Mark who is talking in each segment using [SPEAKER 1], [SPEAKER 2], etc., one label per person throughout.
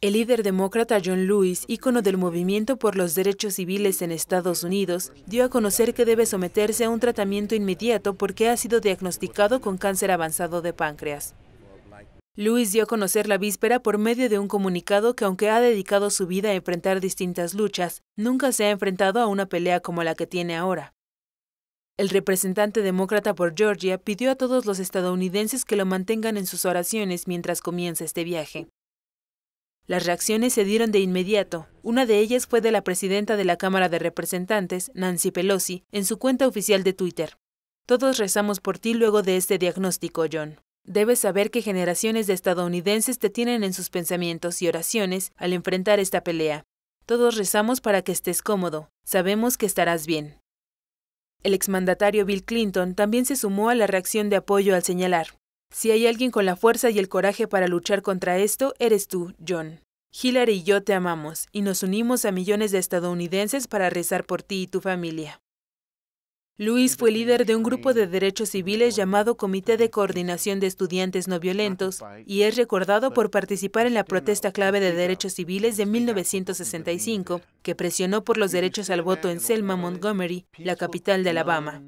[SPEAKER 1] El líder demócrata John Lewis, ícono del movimiento por los derechos civiles en Estados Unidos, dio a conocer que debe someterse a un tratamiento inmediato porque ha sido diagnosticado con cáncer avanzado de páncreas. Lewis dio a conocer la víspera por medio de un comunicado que aunque ha dedicado su vida a enfrentar distintas luchas, nunca se ha enfrentado a una pelea como la que tiene ahora. El representante demócrata por Georgia pidió a todos los estadounidenses que lo mantengan en sus oraciones mientras comienza este viaje. Las reacciones se dieron de inmediato. Una de ellas fue de la presidenta de la Cámara de Representantes, Nancy Pelosi, en su cuenta oficial de Twitter. Todos rezamos por ti luego de este diagnóstico, John. Debes saber que generaciones de estadounidenses te tienen en sus pensamientos y oraciones al enfrentar esta pelea. Todos rezamos para que estés cómodo. Sabemos que estarás bien. El exmandatario Bill Clinton también se sumó a la reacción de apoyo al señalar, si hay alguien con la fuerza y el coraje para luchar contra esto, eres tú, John. Hillary y yo te amamos, y nos unimos a millones de estadounidenses para rezar por ti y tu familia. Luis fue líder de un grupo de derechos civiles llamado Comité de Coordinación de Estudiantes No Violentos y es recordado por participar en la protesta clave de derechos civiles de 1965, que presionó por los derechos al voto en Selma, Montgomery, la capital de Alabama.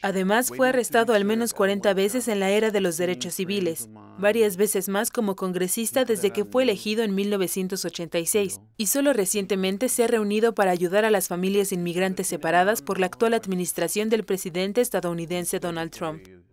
[SPEAKER 1] Además, fue arrestado al menos 40 veces en la era de los derechos civiles, varias veces más como congresista desde que fue elegido en 1986, y solo recientemente se ha reunido para ayudar a las familias inmigrantes separadas por la actual administración administración del presidente estadounidense Donald Trump.